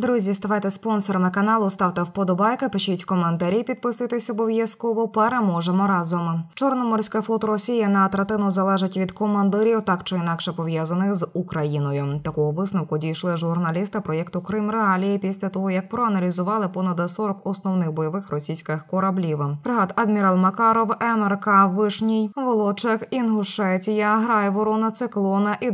Друзі, ставайте спонсорами каналу, ставте вподобайки, пишіть коментарі, підписуйтесь обов'язково. Переможемо разом. Чорноморський флот Росії на третину залежить від командирів, так чи інакше пов'язаних з Україною. Такого висновку дійшли журналісти проєкту Крим Реалії після того, як проаналізували понад 40 основних бойових російських кораблів. Фрегат адмірал Макаров, МРК Вишній, Волочек, Інгушетія, Грай Ворона, Циклона, і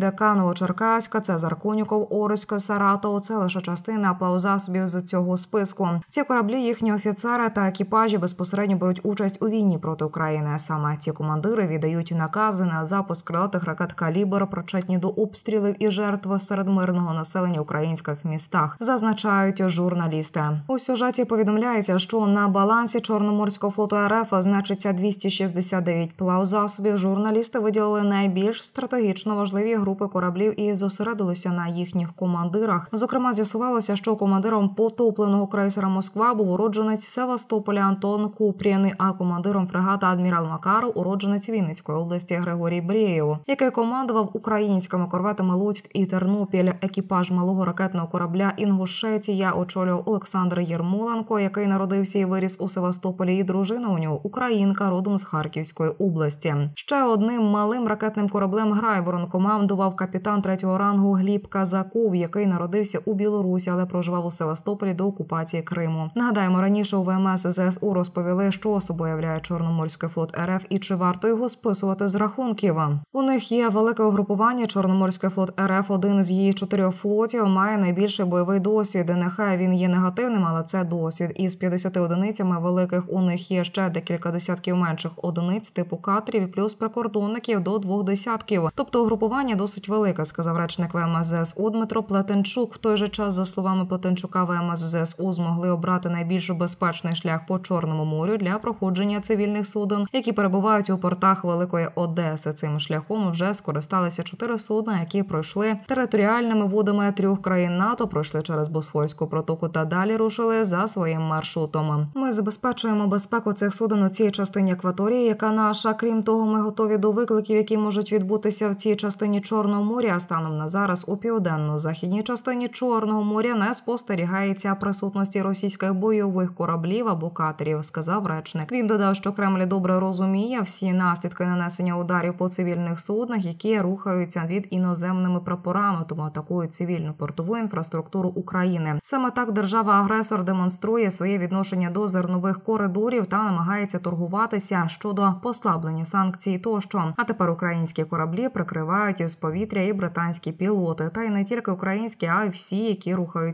Черкаська, Цезар Кунюков, Ориська, Саратов. Це лише частина засобів з цього списку. Ці кораблі, їхні офіцери та екіпажі безпосередньо беруть участь у війні проти України. Саме ці командири віддають накази на запуск крилатих ракет калібр, причетні до обстрілів і жертв серед мирного населення українських містах. Зазначають журналісти. У сюжеті повідомляється, що на балансі чорноморського флоту РФ значиться 269 засобів. Журналісти виділили найбільш стратегічно важливі групи кораблів і зосередилися на їхніх командирах. Зокрема, з'ясувалося, що що командиром потопленого крейсера Москва був уродженець Севастополя Антон Купрін. а командиром фрегата адмірал Макаров уродженець Вінницької області Григорій Брєєв, який командував українськими корветами Луцьк і Тернопіль. Екіпаж малого ракетного корабля Інгушетія очолював Олександр Єрмоленко, який народився і виріс у Севастополі. і Дружина у нього українка, родом з Харківської області. Ще одним малим ракетним кораблем Грайборон командував капітан третього рангу Гліб Казаков, який народився у Білорусі, але проживав у Севастополі до окупації Криму. Нагадаємо, раніше у ВМС ЗСУ розповіли, що собою являє Чорноморський флот РФ і чи варто його списувати з рахунків. У них є велике угрупування. Чорноморський флот РФ, один з її чотирьох флотів, має найбільший бойовий досвід. Нехай він є негативним, але це досвід. Із 50 одиницями великих у них є ще декілька десятків менших одиниць, типу катерів, плюс прикордонників до двох десятків. Тобто угрупування досить велике, сказав речник ВМС ЗСУ Дмитро Плетенчук. В той же час за словами словами Плетенчука, ВМС ЗСУ змогли обрати найбільш безпечний шлях по Чорному морю для проходження цивільних суден, які перебувають у портах Великої Одеси. Цим шляхом вже скористалися чотири судна, які пройшли територіальними водами трьох країн НАТО, пройшли через Босфорську протоку та далі рушили за своїм маршрутом. Ми забезпечуємо безпеку цих суден у цій частині акваторії, яка наша. Крім того, ми готові до викликів, які можуть відбутися в цій частині Чорного моря. А станом на зараз у південно-західній частині Чорного моря на не спостерігається присутності російських бойових кораблів або катерів, сказав речник. Він додав, що Кремль добре розуміє всі наслідки нанесення ударів по цивільних суднах, які рухаються від іноземними прапорами, тому атакують цивільну портову інфраструктуру України. Саме так держава-агресор демонструє своє відношення до зернових коридорів та намагається торгуватися щодо послаблення санкцій. Тощо, а тепер українські кораблі прикривають із повітря і британські пілоти, та й не тільки українські, а й всі, які рухаються